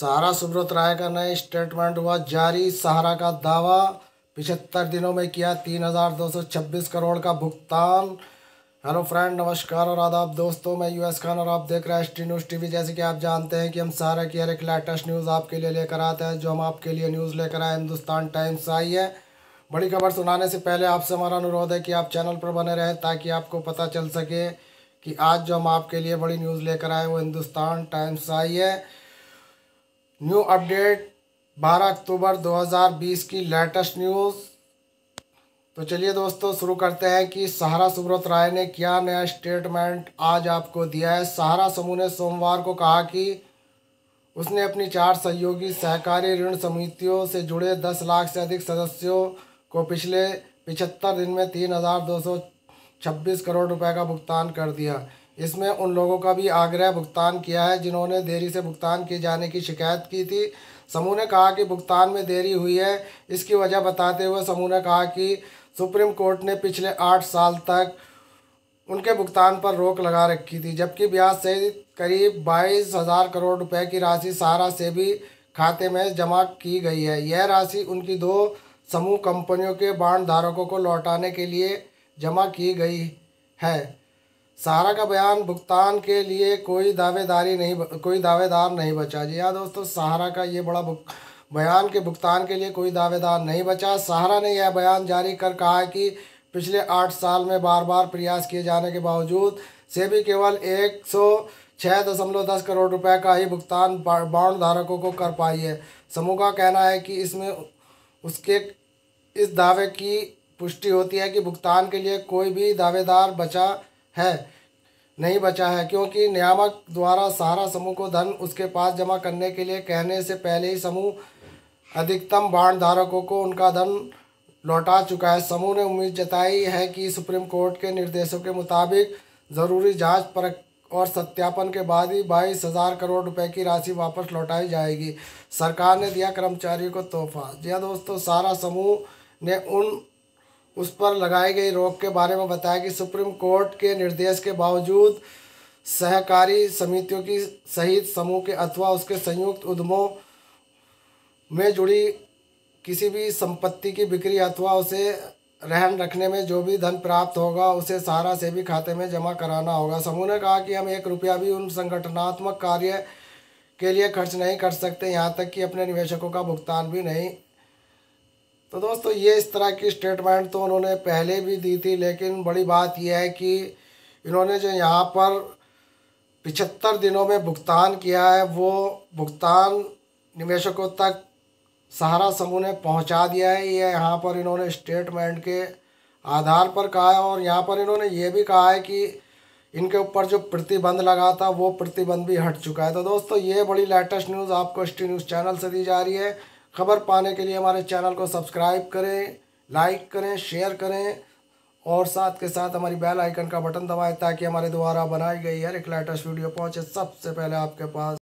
सहारा सुब्रत राय का नए स्टेटमेंट हुआ जारी सहारा का दावा पिछहत्तर दिनों में किया तीन हज़ार दो सौ छब्बीस करोड़ का भुगतान हेलो फ्रेंड नमस्कार और आदाब दोस्तों मैं यूएस खान और आप देख रहे हैं एस टी न्यूज़ वी जैसे कि आप जानते हैं कि हम सहारा की हर एक लेटेस्ट न्यूज़ आपके लिए लेकर आते हैं जो हम आपके लिए न्यूज़ लेकर आए हिंदुस्तान टाइम्स आई है बड़ी खबर सुनाने से पहले आपसे हमारा अनुरोध है कि आप चैनल पर बने रहें ताकि आपको पता चल सके कि आज जो हम आपके लिए बड़ी न्यूज़ लेकर आए वो हिंदुस्तान टाइम्स आई है न्यू अपडेट 12 अक्टूबर 2020 की लेटेस्ट न्यूज़ तो चलिए दोस्तों शुरू करते हैं कि सहारा सुब्रत राय ने क्या नया स्टेटमेंट आज आपको दिया है सहारा समूह ने सोमवार को कहा कि उसने अपनी चार सहयोगी सहकारी ऋण समितियों से जुड़े दस लाख से अधिक सदस्यों को पिछले पिछहत्तर दिन में तीन हज़ार दो सौ छब्बीस करोड़ रुपए का भुगतान कर दिया इसमें उन लोगों का भी आग्रह भुगतान किया है जिन्होंने देरी से भुगतान किए जाने की शिकायत की थी समूह ने कहा कि भुगतान में देरी हुई है इसकी वजह बताते हुए समूह ने कहा कि सुप्रीम कोर्ट ने पिछले आठ साल तक उनके भुगतान पर रोक लगा रखी थी जबकि ब्याज सहित करीब बाईस हज़ार करोड़ रुपए की राशि सहारा से भी खाते में जमा की गई है यह राशि उनकी दो समूह कंपनियों के बांड धारकों को लौटाने के लिए जमा की गई है सहारा का बयान भुगतान के लिए कोई दावेदारी नहीं कोई दावेदार नहीं बचा जी हाँ दोस्तों सहारा का ये बड़ा बयान के भुगतान के लिए कोई दावेदार नहीं बचा सहारा ने यह बयान जारी कर कहा है कि पिछले आठ साल में बार बार प्रयास किए जाने के बावजूद से भी केवल एक सौ छः दशमलव दस करोड़ रुपए का ही भुगतान बॉन्ड धारकों को कर पाई है समूह का कहना है कि इसमें उसके इस दावे की पुष्टि होती है कि भुगतान के लिए कोई भी दावेदार बचा है नहीं बचा है क्योंकि नियामक द्वारा सारा समूह को धन उसके पास जमा करने के लिए कहने से पहले ही समूह अधिकतम बाढ़ धारकों को उनका धन लौटा चुका है समूह ने उम्मीद जताई है कि सुप्रीम कोर्ट के निर्देशों के मुताबिक ज़रूरी जांच पर और सत्यापन के बाद ही बाईस हज़ार करोड़ रुपए की राशि वापस लौटाई जाएगी सरकार ने दिया कर्मचारियों को तोहफा जी हाँ दोस्तों सारा समूह ने उन उस पर लगाई गई रोक के बारे में बताया कि सुप्रीम कोर्ट के निर्देश के बावजूद सहकारी समितियों की सहित समूह के अथवा उसके संयुक्त उद्यमों में जुड़ी किसी भी संपत्ति की बिक्री अथवा उसे रहन रखने में जो भी धन प्राप्त होगा उसे सहारा से भी खाते में जमा कराना होगा समूह ने कहा कि हम एक रुपया भी उन संगठनात्मक कार्य के लिए खर्च नहीं कर सकते यहाँ तक कि अपने निवेशकों का भुगतान भी नहीं तो दोस्तों ये इस तरह की स्टेटमेंट तो उन्होंने पहले भी दी थी लेकिन बड़ी बात यह है कि इन्होंने जो यहाँ पर पिछहत्तर दिनों में भुगतान किया है वो भुगतान निवेशकों तक सहारा समूह ने पहुँचा दिया है ये यहाँ पर इन्होंने स्टेटमेंट के आधार पर कहा है और यहाँ पर इन्होंने ये भी कहा है कि इनके ऊपर जो प्रतिबंध लगा था वो प्रतिबंध भी हट चुका है तो दोस्तों ये बड़ी लेटेस्ट न्यूज़ आपको एस टी न्यूज़ चैनल से दी जा रही है खबर पाने के लिए हमारे चैनल को सब्सक्राइब करें लाइक करें शेयर करें और साथ के साथ हमारी बेल आइकन का बटन दबाएं ताकि हमारे द्वारा बनाई गई हर एक लेटेस्ट वीडियो पहुंचे सबसे पहले आपके पास